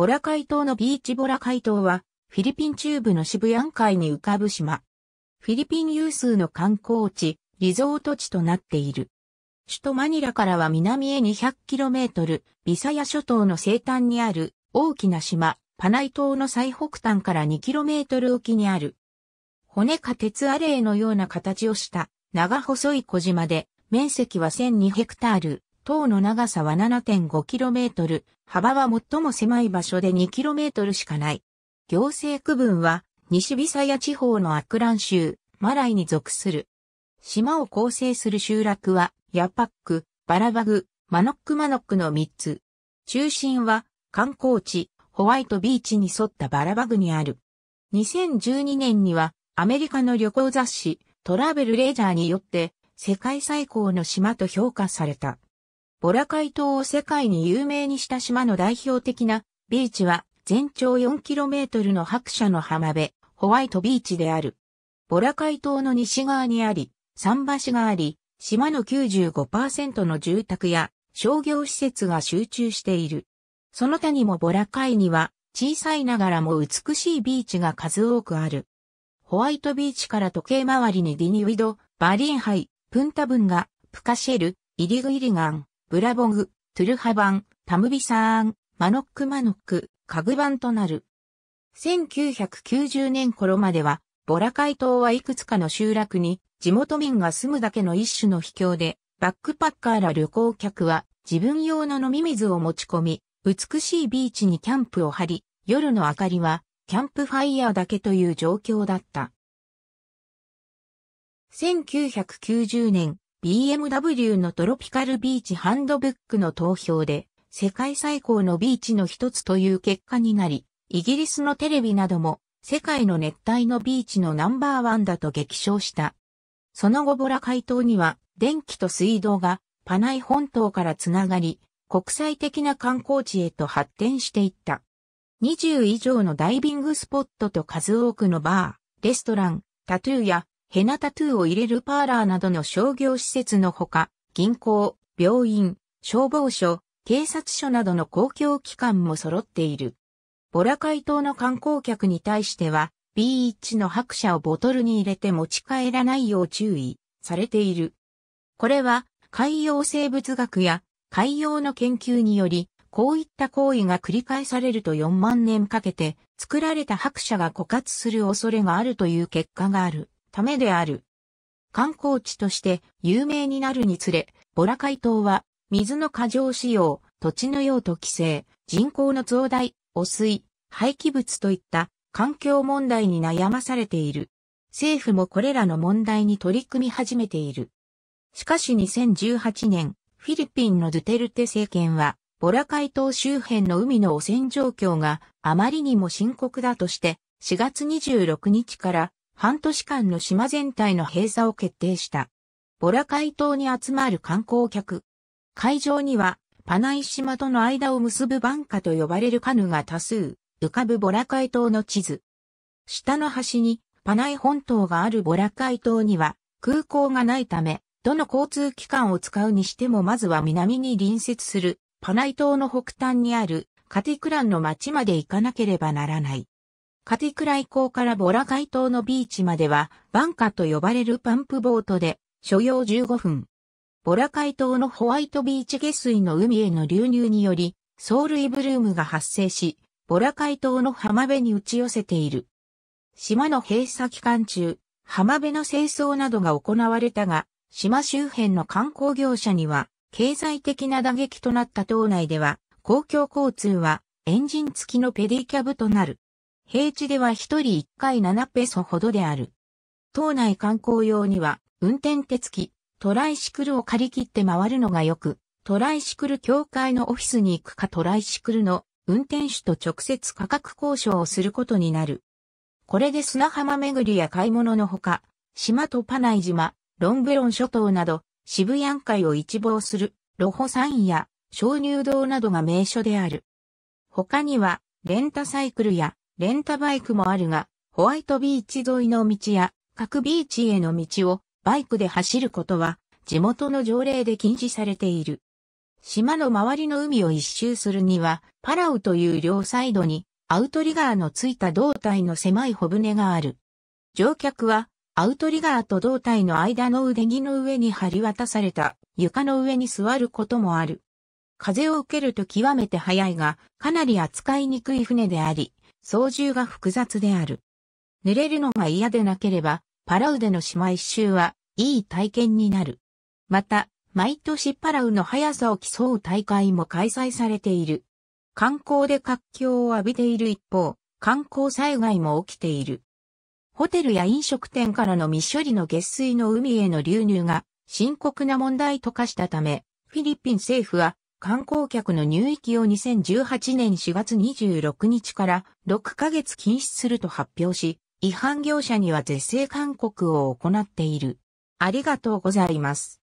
ボラカイ島のビーチボラカイ島は、フィリピン中部のシブヤン海に浮かぶ島。フィリピン有数の観光地、リゾート地となっている。首都マニラからは南へ 200km、ビサヤ諸島の西端にある大きな島、パナイ島の最北端から 2km 沖にある。骨か鉄アレイのような形をした長細い小島で、面積は1002ヘクタール、塔の長さは 7.5km、幅は最も狭い場所で 2km しかない。行政区分は、西ビサヤ地方のアクラン州、マライに属する。島を構成する集落は、ヤパック、バラバグ、マノックマノックの3つ。中心は、観光地、ホワイトビーチに沿ったバラバグにある。2012年には、アメリカの旅行雑誌、トラベルレジャーによって、世界最高の島と評価された。ボラカイ島を世界に有名にした島の代表的なビーチは全長 4km の白車の浜辺、ホワイトビーチである。ボラカイ島の西側にあり、桟橋があり、島の95%の住宅や商業施設が集中している。その他にもボラカイには小さいながらも美しいビーチが数多くある。ホワイトビーチから時計回りにディニウィド、バリンハイ、プンタブンが、プカシェル、イリグイリガン、ブラボグ、トゥルハバン、タムビサーン、マノックマノック、カグバンとなる。1990年頃までは、ボラカイ島はいくつかの集落に、地元民が住むだけの一種の秘境で、バックパッカーら旅行客は自分用の飲み水を持ち込み、美しいビーチにキャンプを張り、夜の明かりはキャンプファイヤーだけという状況だった。1990年、BMW のトロピカルビーチハンドブックの投票で世界最高のビーチの一つという結果になり、イギリスのテレビなども世界の熱帯のビーチのナンバーワンだと激賞した。その後ボラ海島には電気と水道がパナイ本島からつながり、国際的な観光地へと発展していった。20以上のダイビングスポットと数多くのバー、レストラン、タトゥーやヘナタトゥーを入れるパーラーなどの商業施設のほか、銀行、病院、消防署、警察署などの公共機関も揃っている。ボラカイ島の観光客に対しては、B1 の白車をボトルに入れて持ち帰らないよう注意されている。これは海洋生物学や海洋の研究により、こういった行為が繰り返されると4万年かけて作られた白車が枯渇する恐れがあるという結果がある。ためである。観光地として有名になるにつれ、ボラカイ島は水の過剰使用、土地の用途規制、人口の増大、汚水、廃棄物といった環境問題に悩まされている。政府もこれらの問題に取り組み始めている。しかし2018年、フィリピンのドゥテルテ政権は、ボラカイ島周辺の海の汚染状況があまりにも深刻だとして、4月26日から半年間の島全体の閉鎖を決定した。ボラカイ島に集まる観光客。会場には、パナイ島との間を結ぶバンカと呼ばれるカヌが多数、浮かぶボラカイ島の地図。下の端に、パナイ本島があるボラカイ島には、空港がないため、どの交通機関を使うにしてもまずは南に隣接する、パナイ島の北端にある、カティクランの町まで行かなければならない。カティクライ港からボラ街島のビーチまでは、バンカと呼ばれるパンプボートで、所要15分。ボラ街島のホワイトビーチ下水の海への流入により、ル類ブルームが発生し、ボラ街島の浜辺に打ち寄せている。島の閉鎖期間中、浜辺の清掃などが行われたが、島周辺の観光業者には、経済的な打撃となった島内では、公共交通はエンジン付きのペディキャブとなる。平地では一人一回7ペソほどである。島内観光用には、運転手付き、トライシクルを借り切って回るのがよく、トライシクル協会のオフィスに行くかトライシクルの運転手と直接価格交渉をすることになる。これで砂浜巡りや買い物のほか、島とパナイ島、ロンブロン諸島など、渋谷海を一望する、ロホサインや、鍾乳洞などが名所である。他には、レンタサイクルや、レンタバイクもあるが、ホワイトビーチ沿いの道や各ビーチへの道をバイクで走ることは地元の条例で禁止されている。島の周りの海を一周するには、パラウという両サイドにアウトリガーのついた胴体の狭い小舟がある。乗客はアウトリガーと胴体の間の腕木の上に張り渡された床の上に座ることもある。風を受けると極めて早いが、かなり扱いにくい船であり、操縦が複雑である。濡れるのが嫌でなければ、パラウでの島一周はいい体験になる。また、毎年パラウの速さを競う大会も開催されている。観光で活況を浴びている一方、観光災害も起きている。ホテルや飲食店からの未処理の下水の海への流入が深刻な問題と化したため、フィリピン政府は観光客の入域を2018年4月26日から6ヶ月禁止すると発表し、違反業者には是正勧告を行っている。ありがとうございます。